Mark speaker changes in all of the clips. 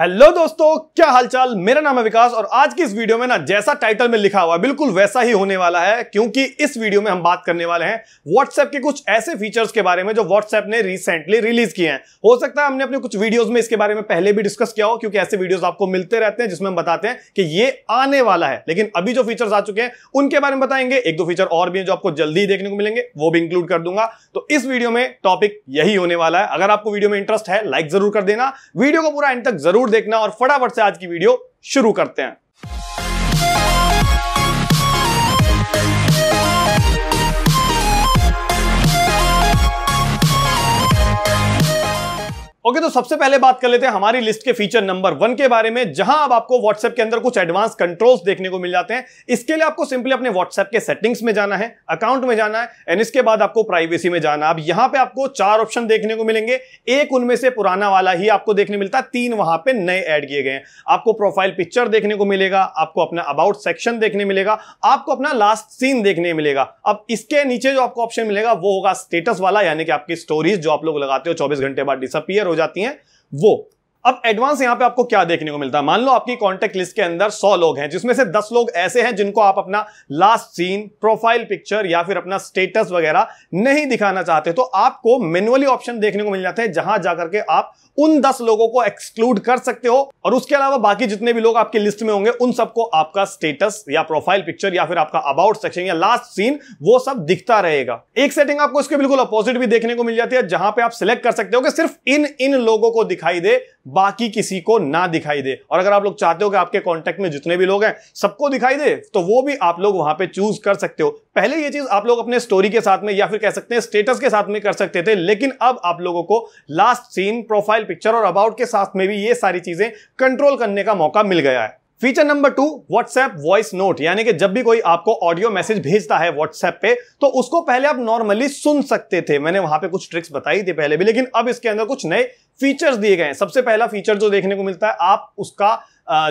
Speaker 1: hello दोस्तों क्या हालचाल मेरा नाम है विकास और आज की इस वीडियो में ना जैसा टाइटल में लिखा हुआ है बिल्कुल वैसा ही होने वाला है क्योंकि इस वीडियो में हम बात करने वाले हैं व्हाट्सएप के कुछ ऐसे फीचर्स के बारे में जो व्हाट्सएप ने रिसेंटली रिलीज किए हैं हो सकता है हमने अपने कुछ वीडियोज में इसके बारे में पहले भी डिस्कस किया हो क्योंकि ऐसे वीडियोज आपको मिलते रहते हैं जिसमें हम बताते हैं कि ये आने वाला है लेकिन अभी जो फीचर्स आ चुके हैं उनके बारे में बताएंगे एक दो फीचर और भी हैं जो आपको जल्दी ही देखने को मिलेंगे वो भी इंक्लूड कर दूंगा तो इस वीडियो में टॉपिक यही होने वाला है अगर आपको वीडियो में इंटरेस्ट है लाइक जरूर कर देना वीडियो को पूरा एंड तक जरूर देखना और फटाफट से आज की वीडियो शुरू करते हैं ओके okay, तो सबसे पहले बात कर लेते हैं हमारी लिस्ट के फीचर नंबर वन के बारे में जहां अब आपको व्हाट्सएप के अंदर कुछ एडवांस कंट्रोल्स देखने को मिल जाते हैं इसके लिए आपको सिंपली अपने व्हाट्सएप के सेटिंग्स में जाना है अकाउंट में जाना है एंड इसके बाद आपको प्राइवेसी में जाना है अब यहां पे आपको चार ऑप्शन देखने को मिलेंगे एक उनमें से पुराना वाला ही आपको देखने मिलता है तीन वहां पर नए ऐड किए गए हैं आपको प्रोफाइल पिक्चर देखने को मिलेगा आपको अपना अबाउट सेक्शन देखने मिलेगा आपको अपना लास्ट सीन देखने मिलेगा अब इसके नीचे जो आपको ऑप्शन मिलेगा वो होगा स्टेटस वाला यानी कि आपकी स्टोरीज जो आप लोग लगाते हो चौबीस घंटे बाद डिसअपियर हो जाती हैं वो अब एडवांस यहां पे आपको क्या देखने को मिलता है मान लो आपकी कॉन्टेक्ट लिस्ट के अंदर 100 लोग हैं जिसमें से 10 लोग ऐसे हैं जिनको आप अपना लास्ट सीन प्रोफाइल पिक्चर या फिर अपना स्टेटस वगैरह नहीं दिखाना चाहते तो आपको मेनुअली ऑप्शन देखने को मिल जाते हैं जहां जाकर के आप उन 10 लोगों को एक्सक्लूड कर सकते हो और उसके अलावा बाकी जितने भी लोग आपकी लिस्ट में होंगे उन सबको आपका स्टेटस या प्रोफाइल पिक्चर या फिर आपका अबाउट सेक्शन या लास्ट सीन वो सब दिखता रहेगा एक सेटिंग आपको इसके बिल्कुल अपोजिट भी देखने को मिल जाती है जहां पे आप सिलेक्ट कर सकते हो कि सिर्फ इन इन लोगों को दिखाई दे बाकी किसी को ना दिखाई दे और अगर आप लोग चाहते हो कि आपके कॉन्टैक्ट में जितने भी लोग हैं सबको दिखाई दे तो वो भी आप लोग वहां पे चूज कर सकते हो पहले ये चीज आप लोग अपने स्टोरी के साथ में या फिर कह सकते हैं स्टेटस के साथ में कर सकते थे लेकिन अब आप लोगों को लास्ट सीन प्रोफाइल पिक्चर और अबाउट के साथ में भी ये सारी चीजें कंट्रोल करने का मौका मिल गया है feature number two WhatsApp voice note यानी कि जब भी कोई आपको ऑडियो मैसेज भेजता है व्हाट्सएप पे तो उसको पहले आप नॉर्मली सुन सकते थे मैंने वहां पे कुछ ट्रिक्स बताई थी पहले भी लेकिन अब इसके अंदर कुछ नए फीचर्स दिए गए हैं सबसे पहला फीचर जो देखने को मिलता है आप उसका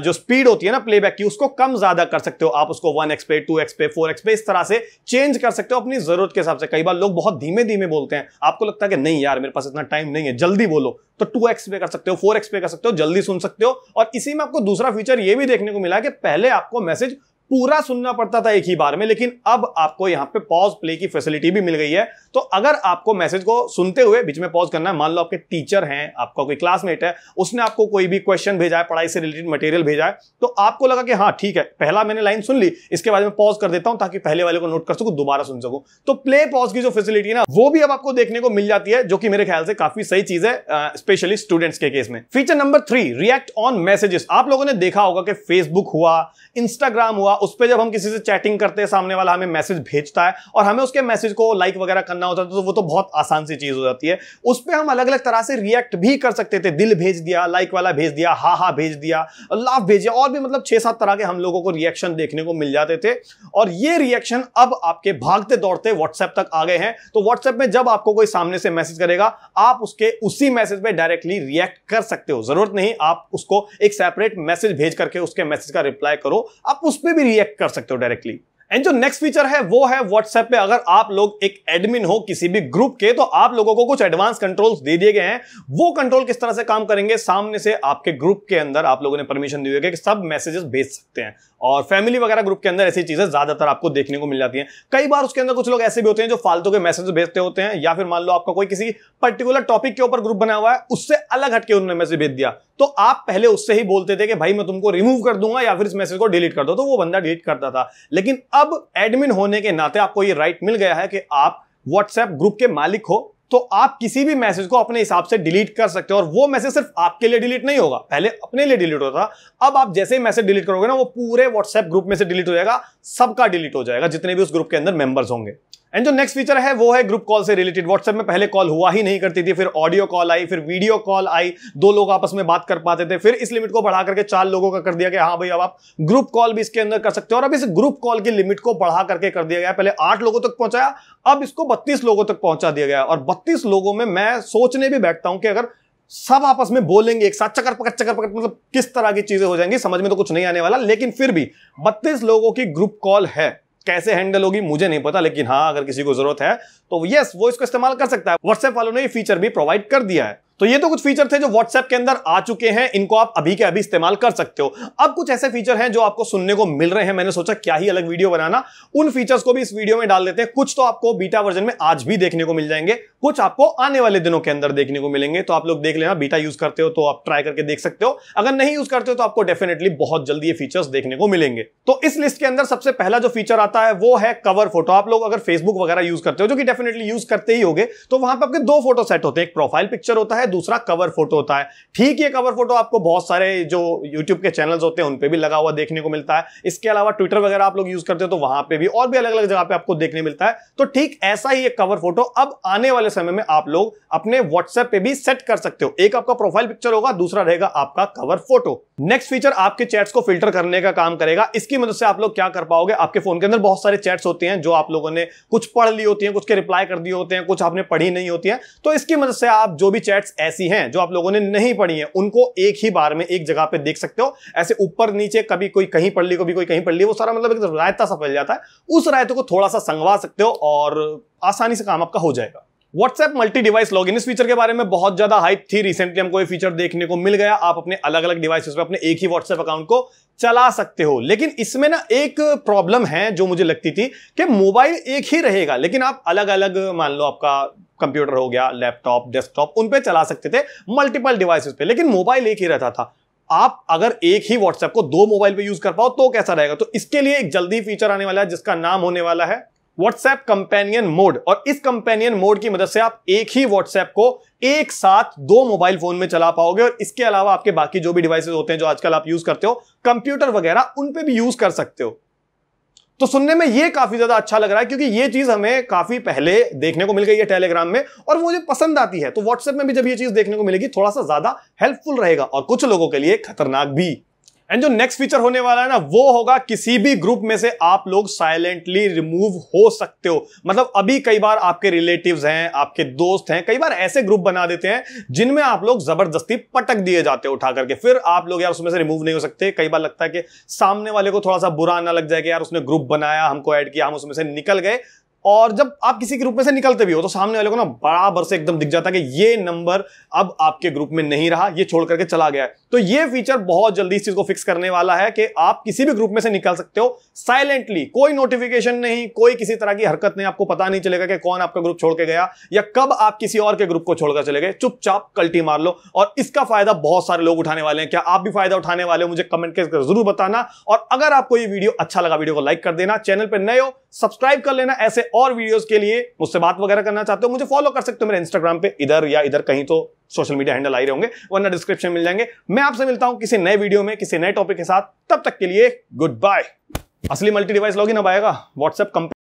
Speaker 1: जो स्पीड होती है ना प्लेबैक की उसको कम ज्यादा कर सकते हो आप उसको वन एक्स पे टू एक्स पे फोर एक्स पे इस तरह से चेंज कर सकते हो अपनी जरूरत के हिसाब से कई बार लोग बहुत धीमे धीमे बोलते हैं आपको लगता है कि नहीं यार मेरे पास इतना टाइम नहीं है जल्दी बोलो तो टू एक्स पे कर सकते हो फोर एक्स पे कर सकते हो जल्दी सुन सकते हो और इसी में आपको दूसरा फीचर ये भी देखने को मिला कि पहले आपको मैसेज पूरा सुनना पड़ता था एक ही बार में लेकिन अब आपको यहां पे पॉज प्ले की फैसिलिटी भी मिल गई है तो अगर आपको मैसेज को सुनते हुए बीच में पॉज करना है मान लो आपके टीचर हैं आपका कोई क्लासमेट है उसने आपको कोई भी क्वेश्चन भेजा है पढ़ाई से रिलेटेड मटेरियल भेजा है तो आपको लगा कि हाँ ठीक है पहला मैंने लाइन सुन ली इसके बाद में पॉज कर देता हूं ताकि पहले वाले को नोट कर सकूं दोबारा सुन सकूं तो प्ले पॉज की जो फैसिलिटी है ना वो भी अब आपको देखने को मिल जाती है जो कि मेरे ख्याल से काफी सही चीज है स्पेशली स्टूडेंट्स के केस में feature number three react on messages आप लोगों ने देखा होगा कि फेसबुक हुआ इंस्टाग्राम हुआ उस पर जब हम किसी से चैटिंग करते हैं सामने वाला हमें मैसेज भेजता है और हमें उसके मैसेज को लाइक वगैरह करना होता है तो वो तो बहुत आसान सी चीज हो जाती है उस पर हम अलग अलग तरह से रिएक्ट भी कर सकते थे दिल भेज दिया लाइक वाला भेज दिया हा हा भेज दिया लाभ भेजिया और भी मतलब छह सात तरह के हम लोगों को रिएक्शन देखने को मिल जाते थे और ये रिएक्शन अब आपके भागते दौड़ते व्हाट्सएप तक आ गए हैं तो व्हाट्सएप में जब आपको कोई सामने से मैसेज करेगा आप उसके उसी मैसेज पे डायरेक्टली रिएक्ट कर सकते हो जरूरत नहीं आप उसको एक सेपरेट मैसेज भेज करके उसके मैसेज का रिप्लाई करो आप उस पर भी रिएक्ट कर सकते हो डायरेक्टली एंड जो नेक्स्ट फीचर है वो है व्हाट्सएप पे अगर आप लोग एक एडमिन हो किसी भी ग्रुप के तो आप लोगों को कुछ एडवांस कंट्रोल्स दे दिए गए हैं वो कंट्रोल किस तरह से काम करेंगे सामने से आपके ग्रुप के अंदर आप लोगों ने परमिशन दी हुई है कि सब मैसेजेस भेज सकते हैं और फैमिली वगैरह ग्रुप के अंदर ऐसी चीजें ज्यादातर आपको देखने को मिल जाती हैं कई बार उसके अंदर कुछ लोग ऐसे भी होते हैं जो फालतू के मैसेज भेजते होते हैं या फिर मान लो आपका कोई किसी पर्टिकुलर टॉपिक के ऊपर ग्रुप बना हुआ है उससे अलग हटके उन्होंने मैसेज भेज दिया तो आप पहले उससे ही बोलते थे कि भाई मैं तुमको रिमूव कर दूंगा या फिर इस मैसेज को डिलीट कर दो तो वो बंदा डिलीट करता था लेकिन अब एडमिन होने के नाते आपको ये राइट मिल गया है कि आप व्हाट्सएप ग्रुप के मालिक हो तो आप किसी भी मैसेज को अपने हिसाब से डिलीट कर सकते हो और वो मैसेज सिर्फ आपके लिए डिलीट नहीं होगा पहले अपने लिए डिलीट होता था अब आप जैसे ही मैसेज डिलीट करोगे ना वो पूरे व्हाट्सएप ग्रुप में से डिलीट हो जाएगा सबका डिलीट हो जाएगा जितने भी उस ग्रुप के अंदर मेंबर्स होंगे एंड जो नेक्स्ट फीचर है वो है ग्रुप कॉल से रिलेटेड व्हाट्सएप में पहले कॉल हुआ ही नहीं करती थी फिर ऑडियो कॉल आई फिर वीडियो कॉल आई दो लोग आपस में बात कर पाते थे फिर इस लिमिट को बढ़ा करके चार लोगों का कर दिया गया हाँ भाई अब आप ग्रुप कॉल भी इसके अंदर कर सकते हो और अब इस ग्रुप कॉल की लिमिट को बढ़ा करके कर दिया गया पहले आठ लोगों तक पहुंचाया अब इसको बत्तीस लोगों तक पहुंचा दिया गया और बत्तीस लोगों में मैं सोचने भी बैठता हूं कि अगर सब आपस में बोलेंगे एक साथ चकर पकड़ चकर पकड़ मतलब किस तरह की चीजें हो जाएंगी समझ में तो कुछ नहीं आने वाला लेकिन फिर भी बत्तीस लोगों की ग्रुप कॉल है कैसे हैंडल होगी मुझे नहीं पता लेकिन हाँ अगर किसी को जरूरत है तो यस वो इसको इस्तेमाल कर सकता है व्हाट्सएप वालों ने ये फीचर भी प्रोवाइड कर दिया है तो ये तो कुछ फीचर थे जो व्हाट्सएप के अंदर आ चुके हैं इनको आप अभी के अभी इस्तेमाल कर सकते हो अब कुछ ऐसे फीचर हैं जो आपको सुनने को मिल रहे हैं मैंने सोचा क्या ही अलग वीडियो बनाना उन फीचर्स को भी इस वीडियो में डाल देते हैं कुछ तो आपको बीटा वर्जन में आज भी देखने को मिल जाएंगे कुछ आपको आने वाले दिनों के अंदर देखने को मिलेंगे तो आप लोग देख लेना बीटा यूज करते हो तो आप ट्राई करके देख सकते हो अगर नहीं यूज करते हो तो आपको डेफिनेटली बहुत जल्दी ये फीचर्स देखने को मिलेंगे तो इस लिस्ट के अंदर सबसे पहला जो फीचर आता है वो है कवर फोटो आप लोग अगर फेसबुक वगैरह यूज करते हो जो कि डेफिनेटली यूज करते ही हो तो वहां पर आपके दो फोटो सेट होते हैं एक प्रोफाइल पिक्चर होता है दूसरा कवर फोटो होता है ठीक ये कवर फोटो आपको बहुत सारे जो यूट्यूब के चैनल्स होते हैं उन पर भी लगा हुआ देखने को मिलता है इसके अलावा ट्विटर वगैरह आप लोग यूज करते हो तो वहां पर भी और भी अलग अलग जगह पे आपको देखने मिलता है तो ठीक ऐसा ही एक कवर फोटो अब आने वाले समय में आप लोग अपने व्हाट्सएप पे भी सेट कर सकते हो एक आपका प्रोफाइल पिक्चर होगा दूसरा रहेगा आपका कवर फोटो नेक्स्ट फीचर आपके चैट्स को फिल्टर करने का काम करेगा इसकी मदद से आप लोग क्या कर पाओगे आपके फोन के अंदर बहुत सारे चैट्स होते हैं जो आप लोगों ने कुछ पढ़ ली होती हैं कुछ के रिप्लाई कर दिए होते हैं कुछ आपने पढ़ी नहीं होती है तो इसकी मदद से आप जो भी चैट्स ऐसी हैं जो आप लोगों ने नहीं पढ़ी हैं उनको एक ही बार में एक जगह पे देख सकते हो ऐसे ऊपर नीचे कभी कोई कहीं पढ़ ली कभी कोई कहीं पढ़ ली वो सारा मतलब एक रायता सा फैल जाता है उस रायते को थोड़ा सा संगवा सकते हो और आसानी से काम आपका हो जाएगा व्हाट्सएप मल्टी डिवाइस लॉगिन इस फीचर के बारे में बहुत ज्यादा हाइप थी रिसेंटली हमको ये फीचर देखने को मिल गया आप अपने अलग अलग डिवाइसेस पे अपने एक ही व्हाट्सएप अकाउंट को चला सकते हो लेकिन इसमें ना एक प्रॉब्लम है जो मुझे लगती थी कि मोबाइल एक ही रहेगा लेकिन आप अलग अलग मान लो आपका कंप्यूटर हो गया लैपटॉप डेस्कटॉप उन पर चला सकते थे मल्टीपल डिवाइसेस पे लेकिन मोबाइल एक ही रहता था आप अगर एक ही व्हाट्सएप को दो मोबाइल पे यूज कर पाओ तो कैसा रहेगा तो इसके लिए एक जल्दी फीचर आने वाला है जिसका नाम होने वाला है व्हाट्सएप कंपेनियन मोड और इस कंपेनियन मोड की मदद से आप एक ही व्हाट्सएप को एक साथ दो मोबाइल फोन में चला पाओगे और इसके अलावा आपके बाकी जो भी डिवाइसेस होते हैं जो आजकल आप यूज करते हो कंप्यूटर वगैरह उन पे भी यूज कर सकते हो तो सुनने में ये काफी ज्यादा अच्छा लग रहा है क्योंकि ये चीज हमें काफी पहले देखने को मिल गई है टेलीग्राम में और वो मुझे पसंद आती है तो व्हाट्सएप में भी जब ये चीज देखने को मिलेगी थोड़ा सा ज्यादा हेल्पफुल रहेगा और कुछ लोगों के लिए खतरनाक भी एंड जो नेक्स्ट फीचर होने वाला है ना वो होगा किसी भी ग्रुप में से आप लोग साइलेंटली रिमूव हो सकते हो मतलब अभी कई बार आपके रिलेटिव्स हैं आपके दोस्त हैं कई बार ऐसे ग्रुप बना देते हैं जिनमें आप लोग जबरदस्ती पटक दिए जाते हो उठा करके फिर आप लोग यार उसमें से रिमूव नहीं हो सकते कई बार लगता है कि सामने वाले को थोड़ा सा बुरा ना लग जाए कि यार उसने ग्रुप बनाया हमको ऐड किया हम उसमें से निकल गए और जब आप किसी ग्रुप में से निकलते भी हो तो सामने वाले को ना बराबर से एकदम दिख जाता है कि ये नंबर अब आपके ग्रुप में नहीं रहा ये छोड़ करके चला गया है तो ये फीचर बहुत जल्दी इस चीज को फिक्स करने वाला है कि आप किसी भी ग्रुप में से निकल सकते हो साइलेंटली कोई नोटिफिकेशन नहीं कोई किसी तरह की हरकत नहीं आपको पता नहीं चलेगा कि कौन आपका ग्रुप छोड़ के गया या कब आप किसी और के ग्रुप को छोड़कर चले गए चुपचाप कल्टी मार लो और इसका फायदा बहुत सारे लोग उठाने वाले हैं क्या आप भी फायदा उठाने वाले हो मुझे कमेंट के जरूर बताना और अगर आपको ये वीडियो अच्छा लगा वीडियो को लाइक कर देना चैनल पर नए हो सब्सक्राइब कर लेना ऐसे और वीडियोस के लिए मुझसे बात वगैरह करना चाहते हो मुझे फॉलो कर सकते हो मेरे इंस्टाग्राम पे इधर या इधर कहीं तो सोशल मीडिया हैंडल आए होंगे वरना डिस्क्रिप्शन मिल जाएंगे मैं आपसे मिलता हूं किसी नए वीडियो में किसी नए टॉपिक के साथ तब तक के लिए गुड बाय असली मल्टी डिवाइस लॉगिन अब आएगा व्हाट्सएप कंपनी